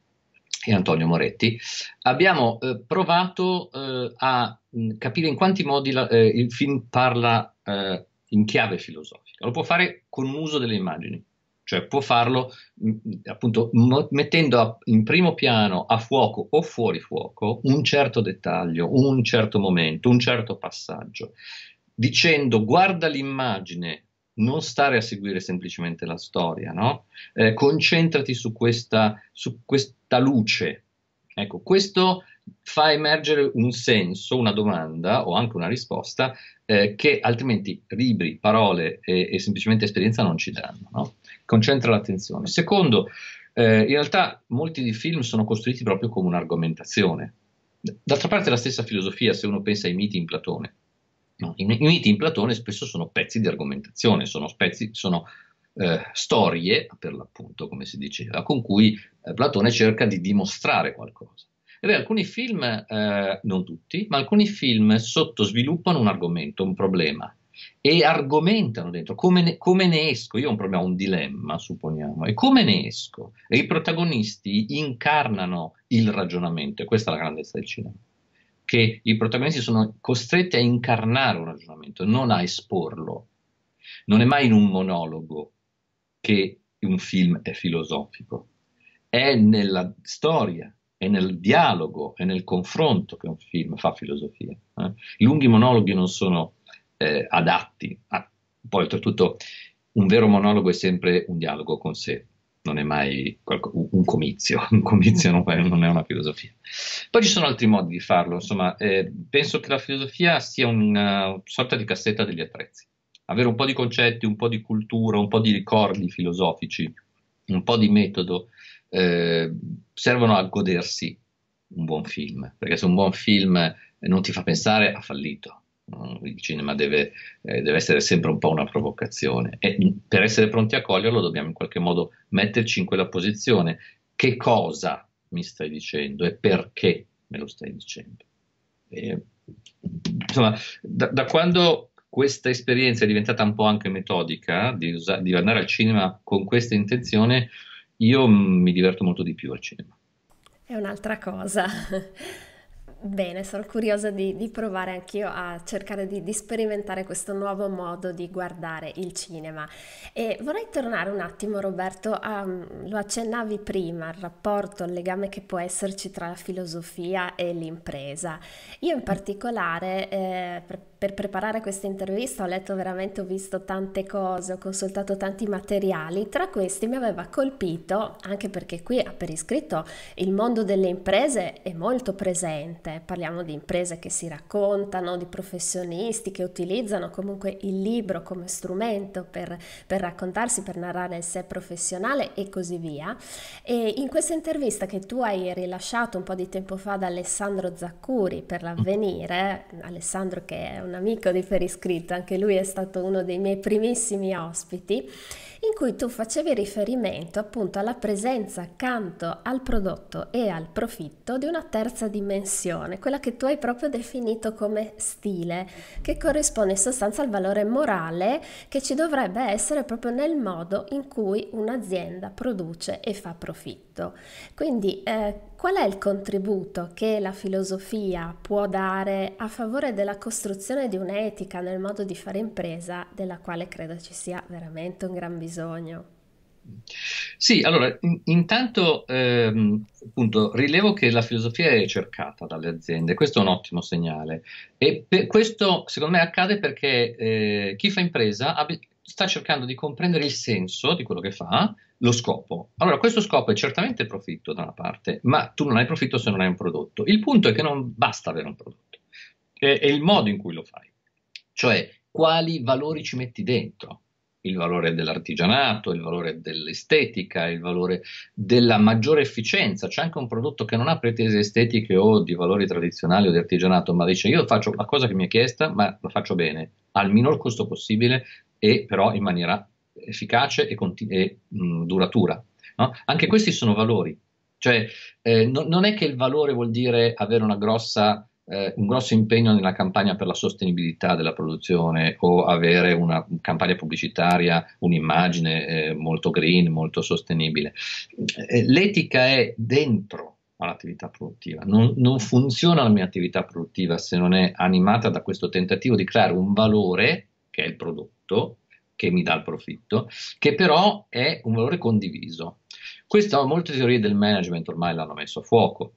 S2: e Antonio Moretti, abbiamo eh, provato eh, a mm, capire in quanti modi la, eh, il film parla eh, in chiave filosofica. Lo può fare con l'uso delle immagini, cioè può farlo mh, mm, mm, appunto m- mettendo a, in primo piano a fuoco o fuori fuoco un certo dettaglio, un certo momento, un certo passaggio, dicendo guarda l'immagine non stare a seguire semplicemente la storia, no? eh, concentrati su questa, su questa luce. Ecco, questo fa emergere un senso, una domanda o anche una risposta eh, che altrimenti libri, parole e, e, semplicemente esperienza non ci danno. No? Concentra l'attenzione. Secondo, eh, in realtà molti di film sono costruiti proprio come un'argomentazione. D'altra parte è la stessa filosofia se uno pensa ai miti in Platone. No, i miti in Platone spesso sono pezzi di argomentazione, sono, spezzi, sono eh, storie, per l'appunto, come si diceva, con cui eh, Platone cerca di dimostrare qualcosa. E beh, alcuni film, eh, non tutti, ma alcuni film sottosviluppano un argomento, un problema e argomentano dentro come ne, come ne esco. Io ho un problema, un dilemma, supponiamo, e come ne esco. E i protagonisti incarnano il ragionamento, e questa è la grandezza del cinema che i protagonisti sono costretti a incarnare un ragionamento, non a esporlo. Non è mai in un monologo che un film è filosofico, è nella storia, è nel dialogo, è nel confronto che un film fa filosofia. Eh? I lunghi monologhi non sono eh, adatti, ah, poi oltretutto un vero monologo è sempre un dialogo con sé, non è mai un comizio, un comizio non è, non è una filosofia. Poi ci sono altri modi di farlo, insomma, eh, penso che la filosofia sia una sorta di cassetta degli attrezzi, avere un po' di concetti, un po' di cultura, un po' di ricordi filosofici, un po' di metodo, eh, servono a godersi un buon film, perché se un buon film non ti fa pensare ha fallito, Mm, il cinema deve, eh, deve, essere sempre un po' una provocazione e mm, per essere pronti a coglierlo dobbiamo in qualche modo metterci in quella posizione. Che cosa mi stai dicendo e perché me lo stai dicendo? E, insomma, da, da quando questa esperienza è diventata un po' anche metodica di, usa- di, andare al cinema con questa intenzione, io mi diverto molto di più al cinema.
S1: È un'altra cosa. Bene, sono curiosa di, di provare anch'io a cercare di, di, sperimentare questo nuovo modo di guardare il cinema. E vorrei tornare un attimo, Roberto, a, mm, lo accennavi prima, il rapporto, il legame che può esserci tra la filosofia e l'impresa. Io in particolare, eh, per preparare questa intervista ho letto veramente, ho visto tante cose, ho consultato tanti materiali, tra questi mi aveva colpito, anche perché qui ha per iscritto il mondo delle imprese è molto presente, parliamo di imprese che si raccontano, di professionisti che utilizzano comunque il libro come strumento per, per raccontarsi, per narrare il sé professionale e così via. E in questa intervista che tu hai rilasciato un po' di tempo fa da Alessandro Zaccuri per mm. l'avvenire, Alessandro che è un amico di Periscritto, anche lui è stato uno dei miei primissimi ospiti in cui tu facevi riferimento appunto alla presenza accanto al prodotto e al profitto di una terza dimensione, quella che tu hai proprio definito come stile, che corrisponde in sostanza al valore morale che ci dovrebbe essere proprio nel modo in cui un'azienda produce e fa profitto. Quindi eh, qual è il contributo che la filosofia può dare a favore della costruzione di un'etica nel modo di fare impresa della quale credo ci sia veramente un gran bisogno? bisogno?
S2: Sì, allora, in, intanto ehm, appunto, rilevo che la filosofia è cercata dalle aziende, questo è un ottimo segnale e questo secondo me accade perché eh, chi fa impresa ab- sta cercando di comprendere il senso di quello che fa, lo scopo. Allora, questo scopo è certamente profitto da una parte, ma tu non hai profitto se non hai un prodotto. Il punto è che non basta avere un prodotto, è, è il modo in cui lo fai, cioè quali valori ci metti dentro il valore dell'artigianato, il valore dell'estetica, il valore della maggiore efficienza. C'è anche un prodotto che non ha pretese estetiche o di valori tradizionali o di artigianato, ma dice io faccio la cosa che mi è chiesta, ma la faccio bene, al minor costo possibile e però in maniera efficace e, continu- e mh, mm, duratura. No? Anche questi sono valori. Cioè, eh, no, non è che il valore vuol dire avere una grossa eh, un grosso impegno nella campagna per la sostenibilità della produzione o avere una campagna pubblicitaria, un'immagine eh, molto green, molto sostenibile. Eh, l'etica è dentro all'attività produttiva, non, non, funziona la mia attività produttiva se non è animata da questo tentativo di creare un valore che è il prodotto che mi dà il profitto, che però è un valore condiviso. Questo molte teorie del management ormai l'hanno messo a fuoco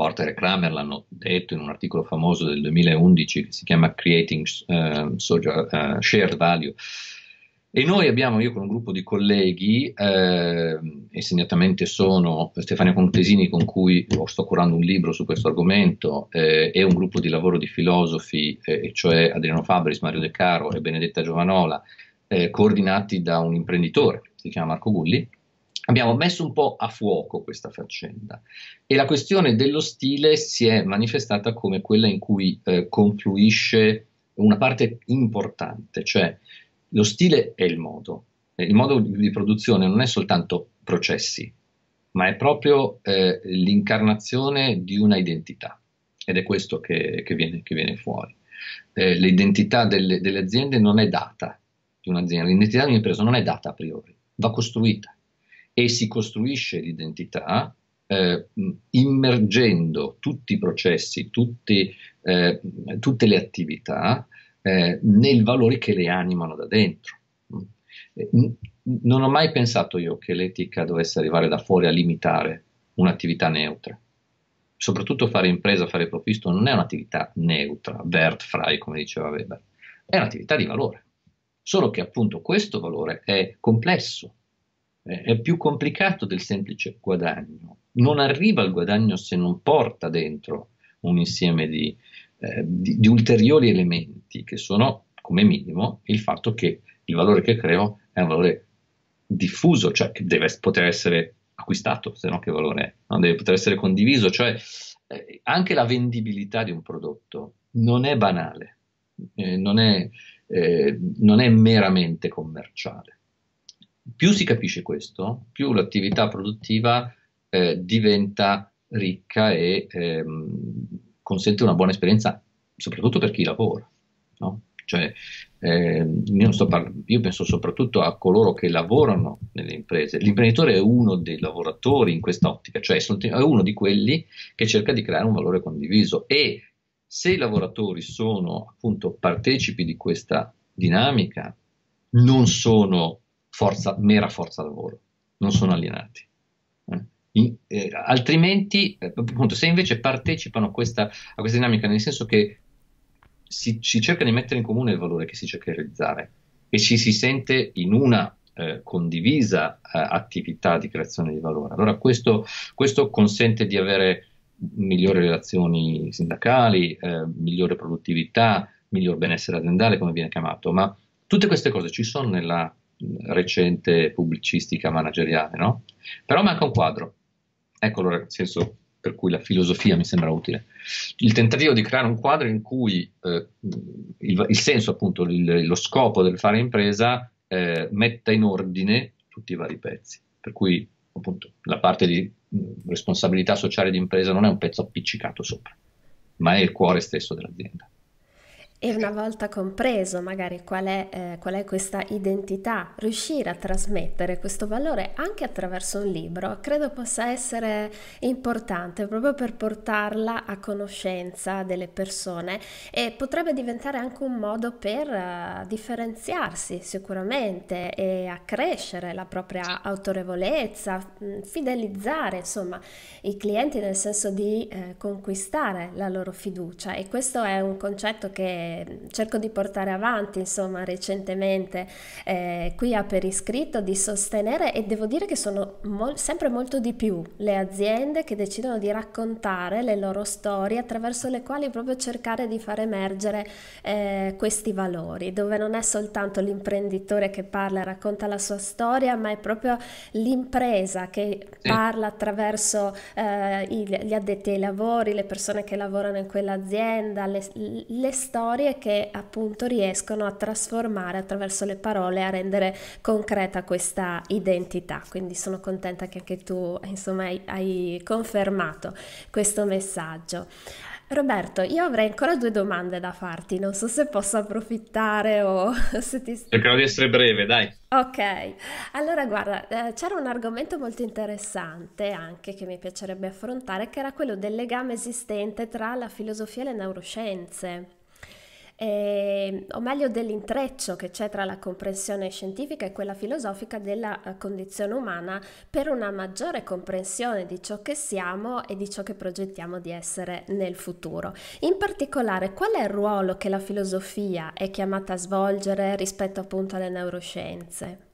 S2: Porter e Kramer l'hanno detto in un articolo famoso del 2011 che si chiama Creating uh, Social, uh, Shared Value. E noi abbiamo, io con un gruppo di colleghi, eh, e segnatamente sono Stefania Contesini con cui sto curando un libro su questo argomento, eh, e un gruppo di lavoro di filosofi, eh, cioè Adriano Fabris, Mario De Caro e Benedetta Giovanola, eh, coordinati da un imprenditore, si chiama Marco Gulli, Abbiamo messo un po' a fuoco questa faccenda e la questione dello stile si è manifestata come quella in cui eh, confluisce una parte importante, cioè lo stile è il modo, eh, il modo di produzione non è soltanto processi, ma è proprio eh, l'incarnazione di una identità ed è questo che, che, viene, che viene, fuori. Eh, l'identità delle, delle aziende non è data di un'azienda, l'identità di un'impresa non è data a priori, va costruita e si costruisce l'identità eh, immergendo tutti i processi, tutti, eh, tutte le attività eh, nei valori che le animano da dentro. Eh, non ho mai pensato io che l'etica dovesse arrivare da fuori a limitare un'attività neutra. Soprattutto fare impresa, fare profitto non è un'attività neutra, wertfrei come diceva Weber, è un'attività di valore. Solo che appunto questo valore è complesso, eh, è più complicato del semplice guadagno. Non arriva al guadagno se non porta dentro un insieme di, eh, di, di ulteriori elementi che sono, come minimo, il fatto che il valore che creo è un valore diffuso, cioè che deve poter essere acquistato, se no che valore è, non deve poter essere condiviso, cioè eh, anche la vendibilità di un prodotto non è banale, eh, non, è, eh, non è meramente commerciale più si capisce questo, più l'attività produttiva eh, diventa ricca e ehm, consente una buona esperienza, soprattutto per chi lavora. No? Cioè, ehm, io, par- io, penso soprattutto a coloro che lavorano nelle imprese. L'imprenditore è uno dei lavoratori in questa ottica, cioè è uno di quelli che cerca di creare un valore condiviso e se i lavoratori sono appunto partecipi di questa dinamica, non sono forza, mera forza lavoro, non sono alienati. Eh? In, eh, altrimenti, eh, appunto, se invece partecipano a questa, a questa dinamica, nel senso che si, si, cerca di mettere in comune il valore che si cerca di realizzare e ci si sente in una eh, condivisa eh, attività di creazione di valore, allora questo, questo consente di avere migliori relazioni sindacali, eh, migliore produttività, miglior benessere aziendale, come viene chiamato, ma tutte queste cose ci sono nella recente pubblicistica manageriale, no? Però manca un quadro. Ecco allora il senso per cui la filosofia mi sembra utile. Il tentativo di creare un quadro in cui eh, il, il, senso, appunto, il, lo scopo del fare impresa eh, metta in ordine tutti i vari pezzi. Per cui appunto la parte di responsabilità sociale di impresa non è un pezzo appiccicato sopra, ma è il cuore stesso dell'azienda.
S1: E una volta compreso magari qual è, eh, qual è questa identità, riuscire a trasmettere questo valore anche attraverso un libro, credo possa essere importante proprio per portarla a conoscenza delle persone e potrebbe diventare anche un modo per uh, differenziarsi sicuramente e accrescere la propria autorevolezza, mm, fidelizzare insomma i clienti nel senso di eh, conquistare la loro fiducia e questo è un concetto che Ehm, cerco di portare avanti, insomma, recentemente eh, qui a per iscritto, di sostenere e devo dire che sono mol- sempre molto di più le aziende che decidono di raccontare le loro storie attraverso le quali proprio cercare di far emergere eh, questi valori, dove non è soltanto l'imprenditore che parla e racconta la sua storia, ma è proprio l'impresa che sì. parla attraverso eh, gli addetti ai lavori, le persone che lavorano in quell'azienda, le, le storie storie che appunto riescono a trasformare attraverso le parole, a rendere concreta questa identità. Quindi sono contenta che anche tu insomma hai, hai confermato questo messaggio. Roberto, io avrei ancora due domande da farti, non so se posso approfittare o se ti...
S2: Cercherò di essere breve, dai.
S1: Ok, allora guarda, eh, c'era un argomento molto interessante anche che mi piacerebbe affrontare, che era quello del legame esistente tra la filosofia e le neuroscienze eh, o meglio dell'intreccio che c'è tra la comprensione scientifica e quella filosofica della eh, condizione umana per una maggiore comprensione di ciò che siamo e di ciò che progettiamo di essere nel futuro. In particolare, qual è il ruolo che la filosofia è chiamata a svolgere rispetto appunto alle neuroscienze?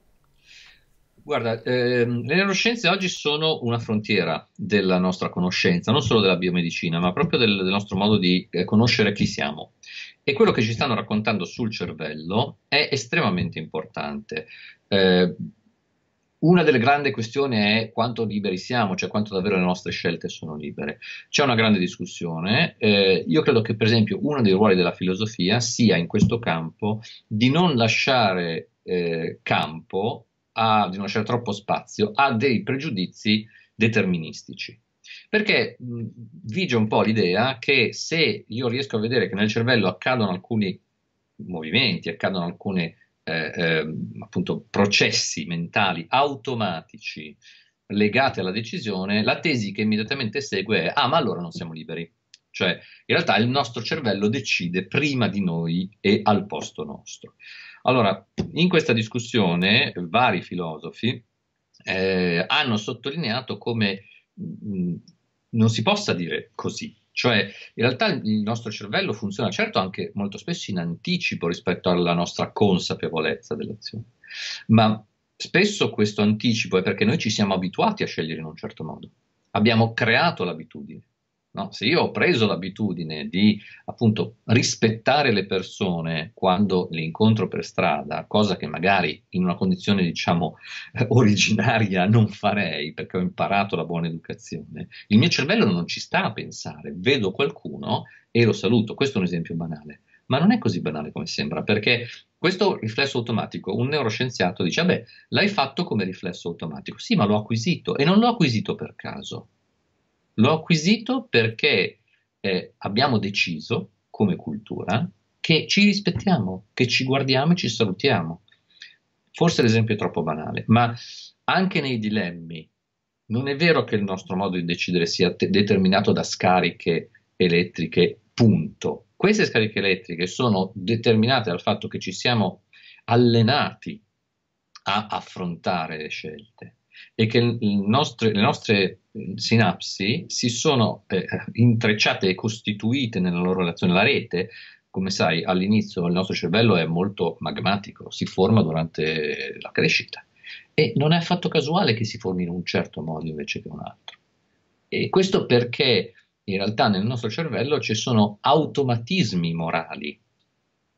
S2: Guarda, ehm, le neuroscienze oggi sono una frontiera della nostra conoscenza, non solo della biomedicina, ma proprio del, del nostro modo di eh, conoscere chi siamo e quello che ci stanno raccontando sul cervello è estremamente importante. Eh, una delle grandi questioni è quanto liberi siamo, cioè quanto davvero le nostre scelte sono libere. C'è una grande discussione. Eh, io credo che, per esempio, uno dei ruoli della filosofia sia in questo campo di non lasciare eh, campo, a, di non lasciare troppo spazio a dei pregiudizi deterministici perché mh, vige un po' l'idea che se io riesco a vedere che nel cervello accadono alcuni movimenti, accadono alcuni eh, eh, appunto, processi mentali automatici legati alla decisione, la tesi che immediatamente segue è ah ma allora non siamo liberi. Cioè, in realtà il nostro cervello decide prima di noi e al posto nostro. Allora, in questa discussione vari filosofi eh, hanno sottolineato come mh, non si possa dire così. Cioè, in realtà il nostro cervello funziona certo anche molto spesso in anticipo rispetto alla nostra consapevolezza dell'azione, ma spesso questo anticipo è perché noi ci siamo abituati a scegliere in un certo modo, abbiamo creato l'abitudine. No? Se io ho preso l'abitudine di appunto rispettare le persone quando le incontro per strada, cosa che magari in una condizione diciamo originaria non farei perché ho imparato la buona educazione, il mio cervello non ci sta a pensare, vedo qualcuno e lo saluto. Questo è un esempio banale, ma non è così banale come sembra perché questo riflesso automatico, un neuroscienziato dice, vabbè, l'hai fatto come riflesso automatico, sì, ma l'ho acquisito e non l'ho acquisito per caso L'ho acquisito perché eh, abbiamo deciso, come cultura, che ci rispettiamo, che ci guardiamo e ci salutiamo. Forse l'esempio è troppo banale, ma anche nei dilemmi non è vero che il nostro modo di decidere sia te- determinato da scariche elettriche, punto. Queste scariche elettriche sono determinate dal fatto che ci siamo allenati a affrontare le scelte e che nostre, le nostre eh, sinapsi si sono eh, intrecciate e costituite nella loro relazione. La rete, come sai, all'inizio il nostro cervello è molto magmatico, si forma durante la crescita e non è affatto casuale che si formi in un certo modo invece che un altro. E questo perché in realtà nel nostro cervello ci sono automatismi morali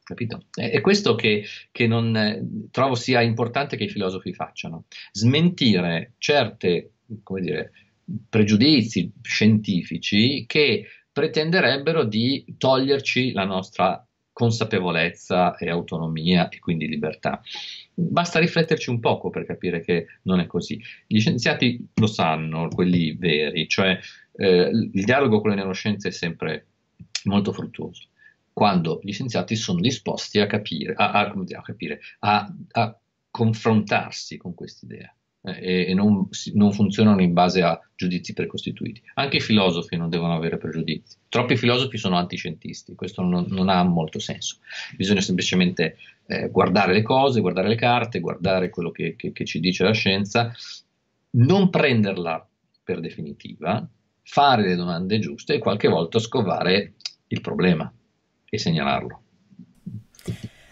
S2: Capito? È questo che, che non, eh, trovo sia importante che i filosofi facciano, smentire certe, dire, pregiudizi scientifici che pretenderebbero di toglierci la nostra consapevolezza e autonomia e quindi libertà. Basta rifletterci un poco per capire che non è così. Gli scienziati lo sanno, quelli veri, cioè eh, il dialogo con le neuroscienze è sempre molto fruttuoso quando gli scienziati sono disposti a capire, a, a, a, capire, a confrontarsi con quest'idea eh, e, e non, non, funzionano in base a giudizi precostituiti. Anche i filosofi non devono avere pregiudizi. Troppi filosofi sono antiscientisti, questo non, non ha molto senso. Bisogna semplicemente eh, guardare le cose, guardare le carte, guardare quello che, che, che ci dice la scienza, non prenderla per definitiva, fare le domande giuste e qualche volta scovare il problema. y señalarlo.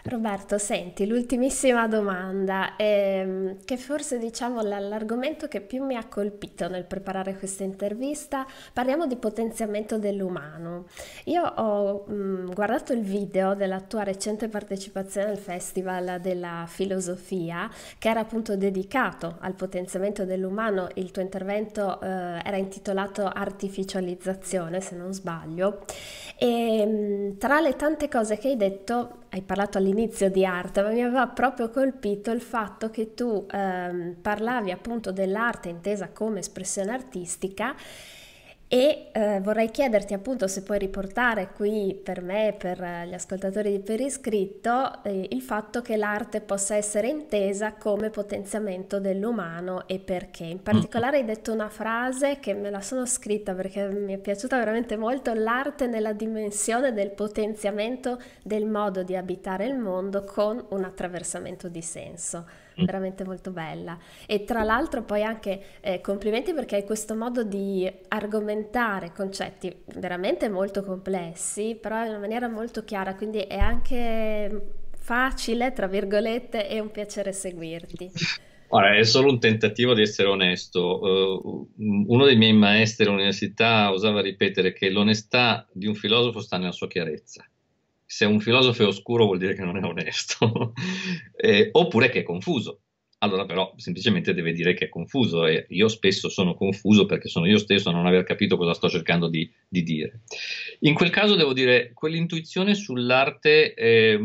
S1: Roberto, senti, l'ultimissima domanda, ehm, che forse diciamo l'argomento che più mi ha colpito nel preparare questa intervista, parliamo di potenziamento dell'umano. Io ho mh, mm, guardato il video della tua recente partecipazione al Festival della Filosofia, che era appunto dedicato al potenziamento dell'umano, il tuo intervento eh, era intitolato Artificializzazione, se non sbaglio, e ehm, mh, tra le tante cose che hai detto, hai parlato all'interno all'inizio di arte, ma mi aveva proprio colpito il fatto che tu ehm, parlavi appunto dell'arte intesa come espressione artistica e eh, vorrei chiederti appunto se puoi riportare qui per me e per eh, gli ascoltatori di Per Iscritto eh, il fatto che l'arte possa essere intesa come potenziamento dell'umano e perché. In particolare mm. hai detto una frase che me la sono scritta perché mi è piaciuta veramente molto, l'arte nella dimensione del potenziamento del modo di abitare il mondo con un attraversamento di senso. Mm. veramente molto bella. E tra l'altro poi anche eh, complimenti perché hai questo modo di argomentare concetti veramente molto complessi, però in maniera molto chiara, quindi è anche facile, tra virgolette, e un piacere seguirti.
S2: Ora, è solo un tentativo di essere onesto. Uh, uno dei miei maestri all'università usava ripetere che l'onestà di un filosofo sta nella sua chiarezza se un filosofo è oscuro vuol dire che non è onesto, eh, oppure che è confuso. Allora però semplicemente deve dire che è confuso e io spesso sono confuso perché sono io stesso a non aver capito cosa sto cercando di, di dire. In quel caso devo dire, quell'intuizione sull'arte eh,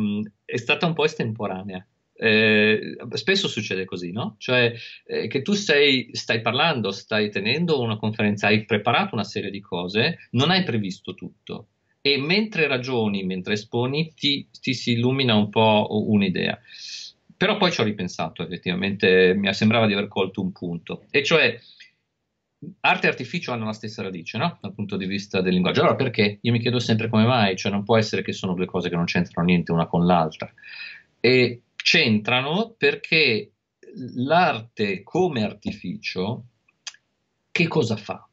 S2: è stata un po' estemporanea. Eh, spesso succede così, no? Cioè eh, che tu sei, stai parlando, stai tenendo una conferenza, hai preparato una serie di cose, non hai previsto tutto e mentre ragioni, mentre esponi, ti, ti si illumina un po' un'idea. Però poi ci ho ripensato, effettivamente mi sembrava di aver colto un punto, e cioè arte e artificio hanno la stessa radice, no? Dal punto di vista del linguaggio. Allora perché? Io mi chiedo sempre come mai, cioè non può essere che sono due cose che non c'entrano niente una con l'altra. E c'entrano perché l'arte come artificio che cosa fa?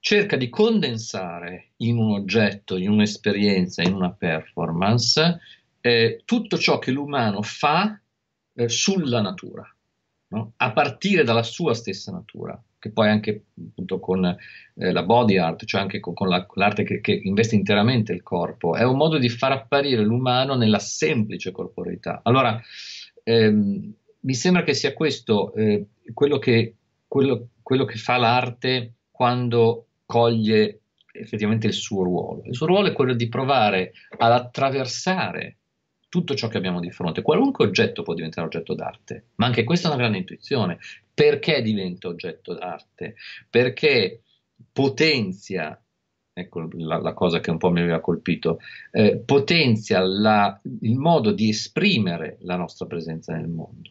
S2: cerca di condensare in un oggetto, in un'esperienza, in una performance, eh, tutto ciò che l'umano fa eh, sulla natura, no? a partire dalla sua stessa natura che poi anche appunto, con eh, la body art, cioè anche con, con, la, con l'arte che, che, investe interamente il corpo, è un modo di far apparire l'umano nella semplice corporeità. Allora, ehm, mi sembra che sia questo eh, quello, che, quello, quello, che, fa l'arte quando coglie effettivamente il suo ruolo. Il suo ruolo è quello di provare ad attraversare tutto ciò che abbiamo di fronte. Qualunque oggetto può diventare oggetto d'arte, ma anche questa è una grande intuizione. Perché diventa oggetto d'arte? Perché potenzia, ecco la, la cosa che un po' mi aveva colpito, eh, potenzia la, il modo di esprimere la nostra presenza nel mondo.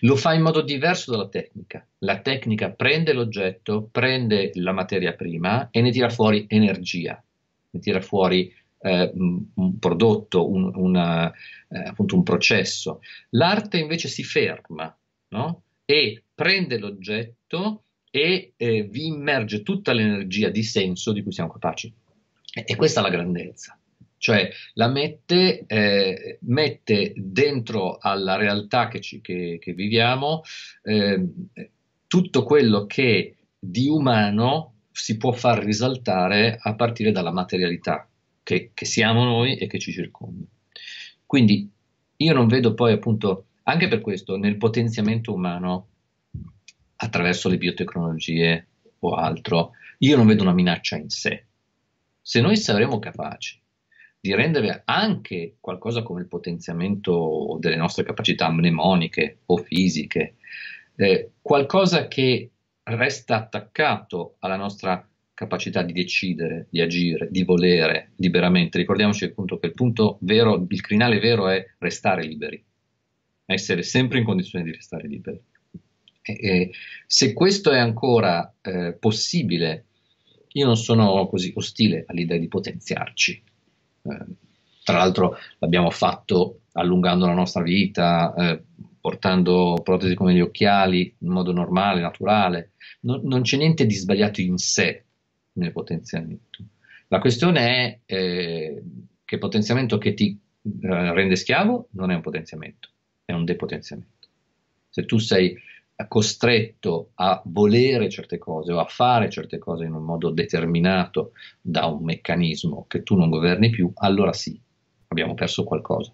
S2: Lo fa in modo diverso dalla tecnica. La tecnica prende l'oggetto, prende la materia prima e ne tira fuori energia, ne tira fuori eh, un prodotto, un, una, eh, appunto un processo. L'arte invece si ferma no? e prende l'oggetto e eh, vi immerge tutta l'energia di senso di cui siamo capaci. E, e questa è la grandezza cioè la mette, eh, mette dentro alla realtà che, ci, che, che viviamo eh, tutto quello che di umano si può far risaltare a partire dalla materialità che, che siamo noi e che ci circonda. Quindi io non vedo poi appunto, anche per questo, nel potenziamento umano attraverso le biotecnologie o altro, io non vedo una minaccia in sé. Se noi saremo capaci di rendere anche qualcosa come il potenziamento delle nostre capacità mnemoniche o fisiche, eh, qualcosa che resta attaccato alla nostra capacità di decidere, di agire, di volere liberamente. Ricordiamoci appunto che il punto vero, il crinale vero è restare liberi, essere sempre in condizione di restare liberi. E, e, se questo è ancora eh, possibile, io non sono così ostile all'idea di potenziarci, eh, tra l'altro l'abbiamo fatto allungando la nostra vita, eh, portando protesi come gli occhiali in modo normale, naturale. No, non c'è niente di sbagliato in sé nel potenziamento. La questione è eh, che il potenziamento che ti eh, rende schiavo non è un potenziamento, è un depotenziamento. Se tu sei costretto a volere certe cose o a fare certe cose in un modo determinato da un meccanismo che tu non governi più, allora sì, abbiamo perso qualcosa.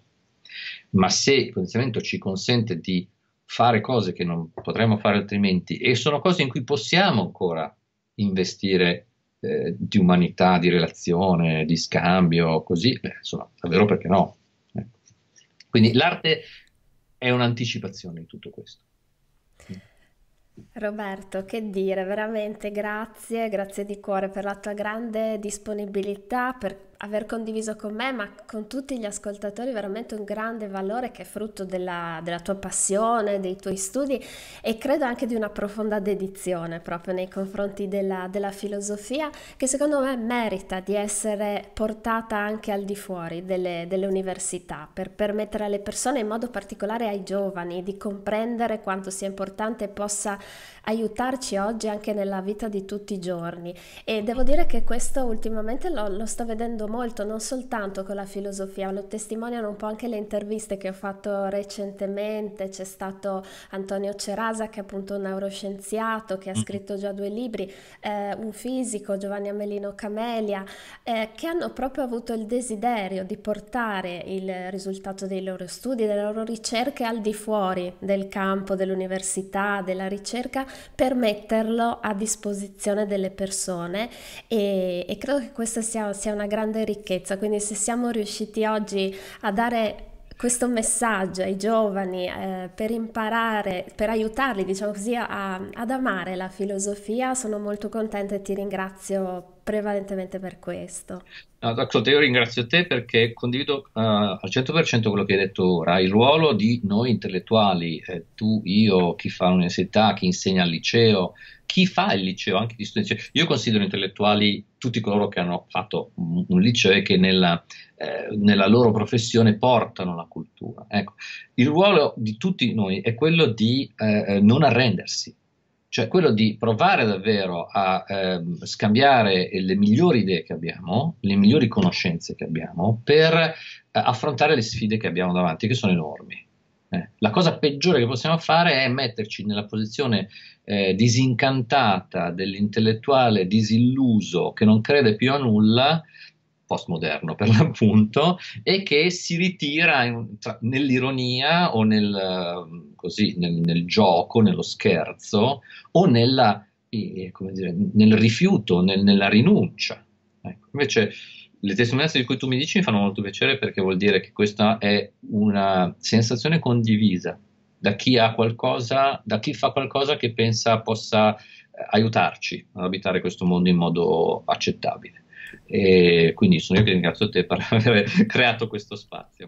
S2: Ma se il condizionamento ci consente di fare cose che non potremmo fare altrimenti e sono cose in cui possiamo ancora investire eh, di umanità, di relazione, di scambio, così, beh, insomma, davvero perché no? Ecco. Quindi l'arte è un'anticipazione di tutto questo.
S1: Roberto, che dire, veramente grazie, grazie di cuore per la tua grande disponibilità, per aver condiviso con me, ma con tutti gli ascoltatori, veramente un grande valore che è frutto della, della tua passione, dei tuoi studi e credo anche di una profonda dedizione proprio nei confronti della, della filosofia che secondo me merita di essere portata anche al di fuori delle, delle università per permettere alle persone, in modo particolare ai giovani, di comprendere quanto sia importante possa aiutarci oggi anche nella vita di tutti i giorni. E devo dire che questo ultimamente lo, lo sto vedendo molto, non soltanto con la filosofia, lo testimoniano un po' anche le interviste che ho fatto recentemente. C'è stato Antonio Cerasa, che è appunto un neuroscienziato, che ha scritto già due libri, eh, un fisico, Giovanni Amelino Camelia, eh, che hanno proprio avuto il desiderio di portare il risultato dei loro studi, delle loro ricerche al di fuori del campo dell'università, della ricerca per metterlo a disposizione delle persone e, e credo che questa sia, sia una grande ricchezza. Quindi se siamo riusciti oggi a dare questo messaggio ai giovani eh, per imparare, per aiutarli, diciamo così, a, ad amare la filosofia, sono molto contenta e ti ringrazio prevalentemente per questo.
S2: No, d'accordo, io ringrazio te perché condivido uh, al 100% quello che hai detto ora, il ruolo di noi intellettuali, eh, tu, io, chi fa l'università, chi insegna al liceo, chi fa il liceo, anche gli studenti. Io considero intellettuali tutti coloro che hanno fatto un liceo e che nella eh, nella loro professione portano la cultura. Ecco, il ruolo di tutti noi è quello di eh, eh non arrendersi, cioè quello di provare davvero a eh, scambiare le migliori idee che abbiamo, le migliori conoscenze che abbiamo per eh, affrontare le sfide che abbiamo davanti, che sono enormi. Eh, la cosa peggiore che possiamo fare è metterci nella posizione eh, disincantata dell'intellettuale disilluso che non crede più a nulla postmoderno per l'appunto, e che si ritira in, tra, nell'ironia o nel, ehm, così, nel, nel, gioco, nello scherzo o nella, eh, dire, nel rifiuto, nel, nella rinuncia. Ecco. Invece le testimonianze di cui tu mi dici mi fanno molto piacere perché vuol dire che questa è una sensazione condivisa da chi ha qualcosa, da chi fa qualcosa che pensa possa eh, aiutarci ad abitare questo mondo in modo accettabile. E quindi sono io che ringrazio te per aver creato questo spazio.